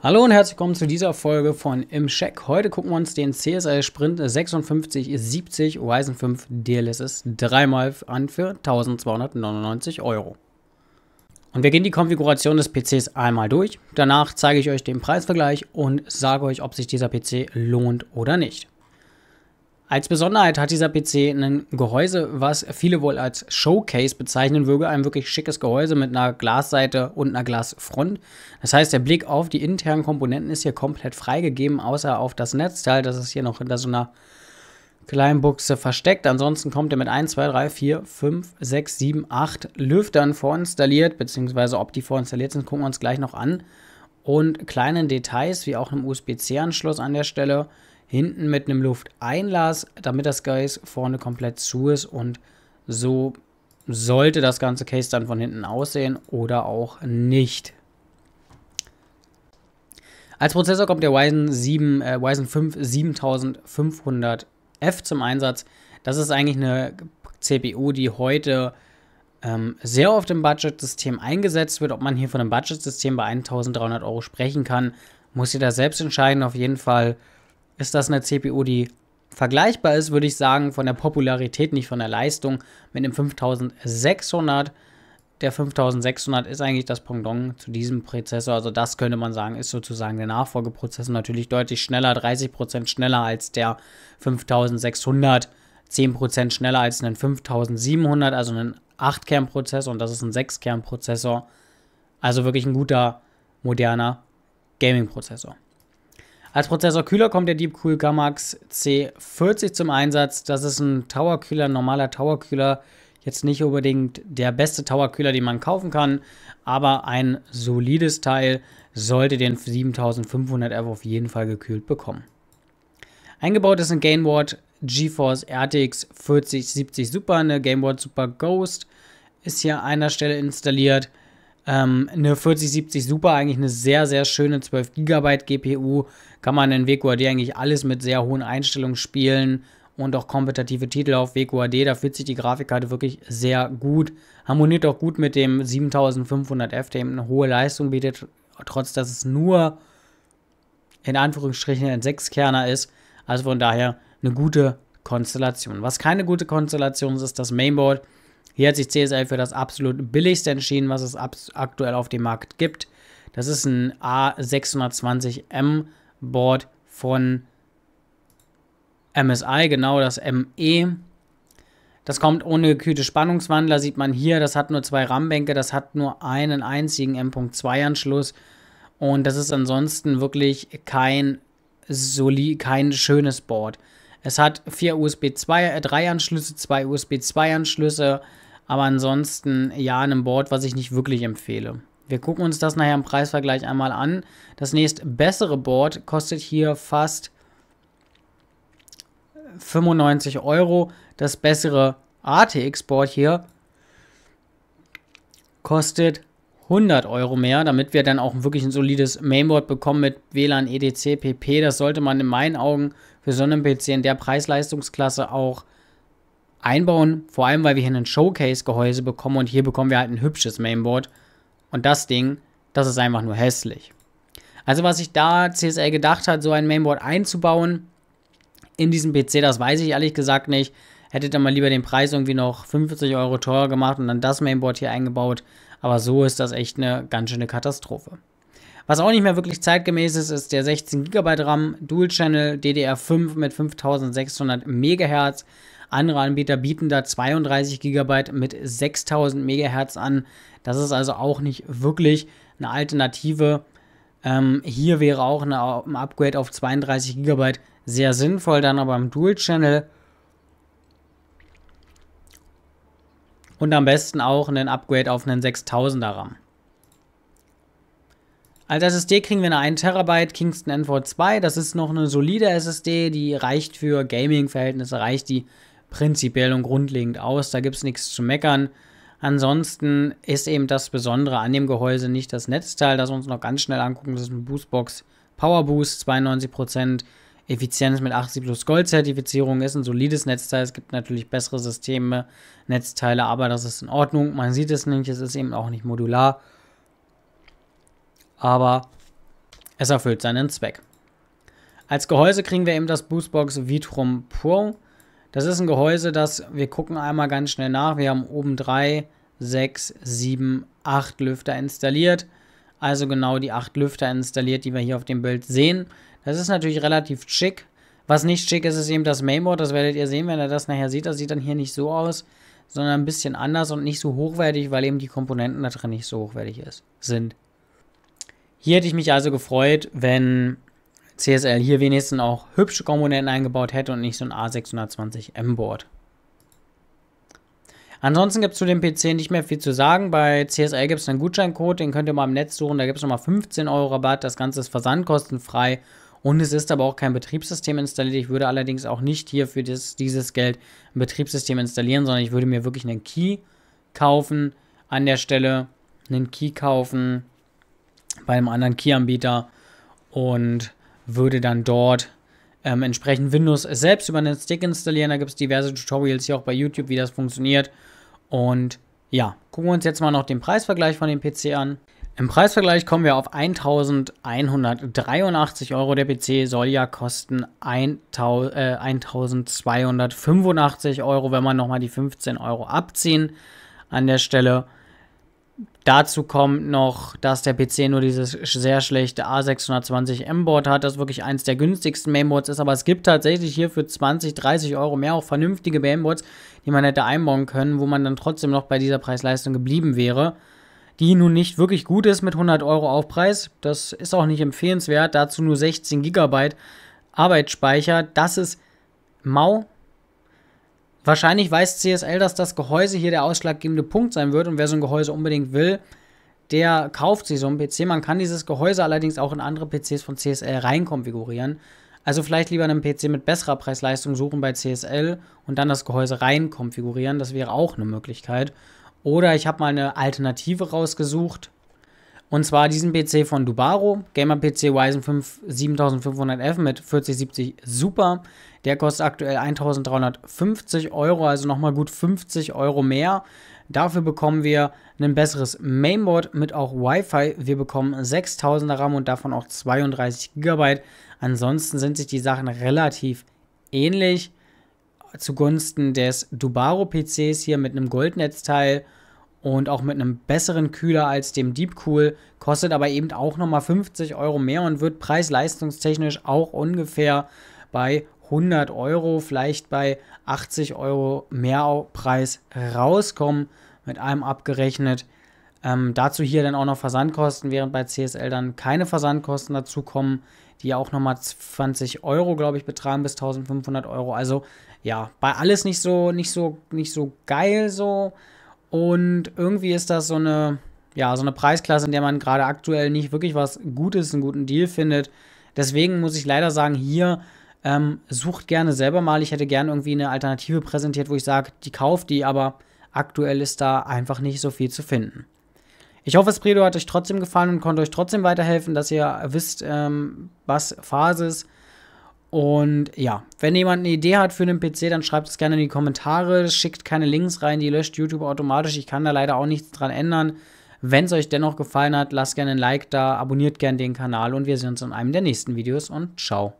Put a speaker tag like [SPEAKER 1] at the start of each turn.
[SPEAKER 1] Hallo und herzlich willkommen zu dieser Folge von Im Check. Heute gucken wir uns den CSL Sprint 5670 Ryzen 5 DLSS dreimal an für 1299 Euro. Und wir gehen die Konfiguration des PCs einmal durch. Danach zeige ich euch den Preisvergleich und sage euch, ob sich dieser PC lohnt oder nicht. Als Besonderheit hat dieser PC ein Gehäuse, was viele wohl als Showcase bezeichnen würde. Ein wirklich schickes Gehäuse mit einer Glasseite und einer Glasfront. Das heißt, der Blick auf die internen Komponenten ist hier komplett freigegeben, außer auf das Netzteil. Das ist hier noch hinter so einer kleinen Buchse versteckt. Ansonsten kommt er mit 1, 2, 3, 4, 5, 6, 7, 8 Lüftern vorinstalliert, beziehungsweise ob die vorinstalliert sind, gucken wir uns gleich noch an. Und kleinen Details, wie auch einem USB-C-Anschluss an der Stelle hinten mit einem Lufteinlass, damit das Geist vorne komplett zu ist und so sollte das ganze Case dann von hinten aussehen oder auch nicht. Als Prozessor kommt der Ryzen, 7, äh, Ryzen 5 7500F zum Einsatz. Das ist eigentlich eine CPU, die heute ähm, sehr oft im Budget-System eingesetzt wird. Ob man hier von einem Budget-System bei 1300 Euro sprechen kann, muss jeder selbst entscheiden. Auf jeden Fall ist das eine CPU, die vergleichbar ist, würde ich sagen, von der Popularität, nicht von der Leistung, mit dem 5600. Der 5600 ist eigentlich das Pendant zu diesem Prozessor. Also das könnte man sagen, ist sozusagen der Nachfolgeprozessor natürlich deutlich schneller, 30% schneller als der 5600, 10% schneller als einen 5700, also ein 8-Kern-Prozessor und das ist ein 6-Kern-Prozessor. Also wirklich ein guter, moderner Gaming-Prozessor. Als Prozessorkühler kommt der Deepcool Gamax C40 zum Einsatz. Das ist ein Towerkühler, ein normaler Towerkühler. Jetzt nicht unbedingt der beste Towerkühler, den man kaufen kann, aber ein solides Teil sollte den 7500F auf jeden Fall gekühlt bekommen. Eingebaut ist ein Gainboard GeForce RTX 4070 Super, eine Gainboard Super Ghost ist hier an einer Stelle installiert. Ähm, eine 4070 Super, eigentlich eine sehr, sehr schöne 12 GB GPU. Kann man in WQAD eigentlich alles mit sehr hohen Einstellungen spielen und auch kompetitive Titel auf WQAD. Da fühlt sich die Grafikkarte wirklich sehr gut. Harmoniert auch gut mit dem 7500F, der eben eine hohe Leistung bietet, trotz dass es nur in Anführungsstrichen ein 6-Kerner ist. Also von daher eine gute Konstellation. Was keine gute Konstellation ist, ist das Mainboard. Hier hat sich CSL für das absolut billigste entschieden, was es aktuell auf dem Markt gibt. Das ist ein A620M Board von MSI, genau das ME. Das kommt ohne gekühlte Spannungswandler, sieht man hier. Das hat nur zwei RAM-Bänke, das hat nur einen einzigen M.2-Anschluss. Und das ist ansonsten wirklich kein, soli kein schönes Board. Es hat vier USB 3 äh, Anschlüsse, zwei USB 2 Anschlüsse, aber ansonsten ja, einem Board, was ich nicht wirklich empfehle. Wir gucken uns das nachher im Preisvergleich einmal an. Das nächst bessere Board kostet hier fast 95 Euro. Das bessere ATX-Board hier kostet 100 Euro mehr, damit wir dann auch wirklich ein solides Mainboard bekommen mit WLAN, EDC, PP. Das sollte man in meinen Augen für so einen PC in der Preis-Leistungsklasse auch einbauen, vor allem weil wir hier ein Showcase-Gehäuse bekommen und hier bekommen wir halt ein hübsches Mainboard. Und das Ding, das ist einfach nur hässlich. Also was sich da CSL gedacht hat, so ein Mainboard einzubauen in diesen PC, das weiß ich ehrlich gesagt nicht. Hättet ihr mal lieber den Preis irgendwie noch 50 Euro teurer gemacht und dann das Mainboard hier eingebaut. Aber so ist das echt eine ganz schöne Katastrophe. Was auch nicht mehr wirklich zeitgemäß ist, ist der 16 GB RAM Dual Channel DDR5 mit 5600 MHz. Andere Anbieter bieten da 32 GB mit 6000 MHz an. Das ist also auch nicht wirklich eine Alternative. Ähm, hier wäre auch eine, ein Upgrade auf 32 GB sehr sinnvoll, dann aber im Dual-Channel. Und am besten auch ein Upgrade auf einen 6000er RAM. Als SSD kriegen wir eine 1 tb Kingston NV2. Das ist noch eine solide SSD, die reicht für Gaming-Verhältnisse, reicht die prinzipiell und grundlegend aus. Da gibt es nichts zu meckern. Ansonsten ist eben das Besondere an dem Gehäuse nicht das Netzteil, das wir uns noch ganz schnell angucken. Das ist ein Boostbox Power Boost, 92%. Effizienz mit 80 plus Gold-Zertifizierung ist ein solides Netzteil. Es gibt natürlich bessere Systeme, Netzteile, aber das ist in Ordnung. Man sieht es nicht, es ist eben auch nicht modular. Aber es erfüllt seinen Zweck. Als Gehäuse kriegen wir eben das Boostbox Vitrum Pro das ist ein Gehäuse, das, wir gucken einmal ganz schnell nach, wir haben oben 3, 6, 7, 8 Lüfter installiert. Also genau die 8 Lüfter installiert, die wir hier auf dem Bild sehen. Das ist natürlich relativ schick. Was nicht schick ist, ist eben das Mainboard. Das werdet ihr sehen, wenn ihr das nachher seht. Das sieht dann hier nicht so aus, sondern ein bisschen anders und nicht so hochwertig, weil eben die Komponenten da drin nicht so hochwertig ist, sind. Hier hätte ich mich also gefreut, wenn CSL hier wenigstens auch hübsche Komponenten eingebaut hätte und nicht so ein A620M-Board. Ansonsten gibt es zu dem PC nicht mehr viel zu sagen. Bei CSL gibt es einen Gutscheincode, den könnt ihr mal im Netz suchen. Da gibt es nochmal 15 Euro Rabatt. Das Ganze ist versandkostenfrei und es ist aber auch kein Betriebssystem installiert. Ich würde allerdings auch nicht hier für das, dieses Geld ein Betriebssystem installieren, sondern ich würde mir wirklich einen Key kaufen an der Stelle. Einen Key kaufen bei einem anderen Key-Anbieter und würde dann dort ähm, entsprechend Windows selbst über einen Stick installieren. Da gibt es diverse Tutorials hier auch bei YouTube, wie das funktioniert. Und ja, gucken wir uns jetzt mal noch den Preisvergleich von dem PC an. Im Preisvergleich kommen wir auf 1183 Euro. Der PC soll ja kosten 1285 äh, Euro, wenn man nochmal die 15 Euro abziehen an der Stelle. Dazu kommt noch, dass der PC nur dieses sehr schlechte A620M-Board hat, das wirklich eins der günstigsten Mainboards ist, aber es gibt tatsächlich hier für 20, 30 Euro mehr auch vernünftige Mainboards, die man hätte einbauen können, wo man dann trotzdem noch bei dieser Preis-Leistung geblieben wäre, die nun nicht wirklich gut ist mit 100 Euro Aufpreis, das ist auch nicht empfehlenswert, dazu nur 16 GB Arbeitsspeicher, das ist mau, Wahrscheinlich weiß CSL, dass das Gehäuse hier der ausschlaggebende Punkt sein wird und wer so ein Gehäuse unbedingt will, der kauft sich so ein PC. Man kann dieses Gehäuse allerdings auch in andere PCs von CSL reinkonfigurieren. Also vielleicht lieber einen PC mit besserer Preis-Leistung suchen bei CSL und dann das Gehäuse rein konfigurieren. Das wäre auch eine Möglichkeit. Oder ich habe mal eine Alternative rausgesucht, und zwar diesen PC von Dubaro, Gamer-PC Ryzen 5 7500F mit 4070 Super. Der kostet aktuell 1350 Euro, also nochmal gut 50 Euro mehr. Dafür bekommen wir ein besseres Mainboard mit auch Wi-Fi. Wir bekommen 6000er RAM und davon auch 32 GB. Ansonsten sind sich die Sachen relativ ähnlich. Zugunsten des Dubaro-PCs hier mit einem Goldnetzteil und auch mit einem besseren Kühler als dem Deepcool, kostet aber eben auch nochmal 50 Euro mehr und wird preis-leistungstechnisch auch ungefähr bei 100 Euro, vielleicht bei 80 Euro mehr Preis rauskommen, mit allem abgerechnet. Ähm, dazu hier dann auch noch Versandkosten, während bei CSL dann keine Versandkosten dazukommen, die ja auch nochmal 20 Euro, glaube ich, betragen bis 1500 Euro. Also ja, bei alles nicht so, nicht so, nicht so geil so. Und irgendwie ist das so eine, ja, so eine Preisklasse, in der man gerade aktuell nicht wirklich was Gutes, einen guten Deal findet. Deswegen muss ich leider sagen, hier ähm, sucht gerne selber mal. Ich hätte gerne irgendwie eine Alternative präsentiert, wo ich sage, die kauft die, aber aktuell ist da einfach nicht so viel zu finden. Ich hoffe, das Predo hat euch trotzdem gefallen und konnte euch trotzdem weiterhelfen, dass ihr wisst, ähm, was Phase ist und ja, wenn jemand eine Idee hat für einen PC, dann schreibt es gerne in die Kommentare, schickt keine Links rein, die löscht YouTube automatisch. Ich kann da leider auch nichts dran ändern. Wenn es euch dennoch gefallen hat, lasst gerne ein Like da, abonniert gerne den Kanal und wir sehen uns in einem der nächsten Videos und ciao.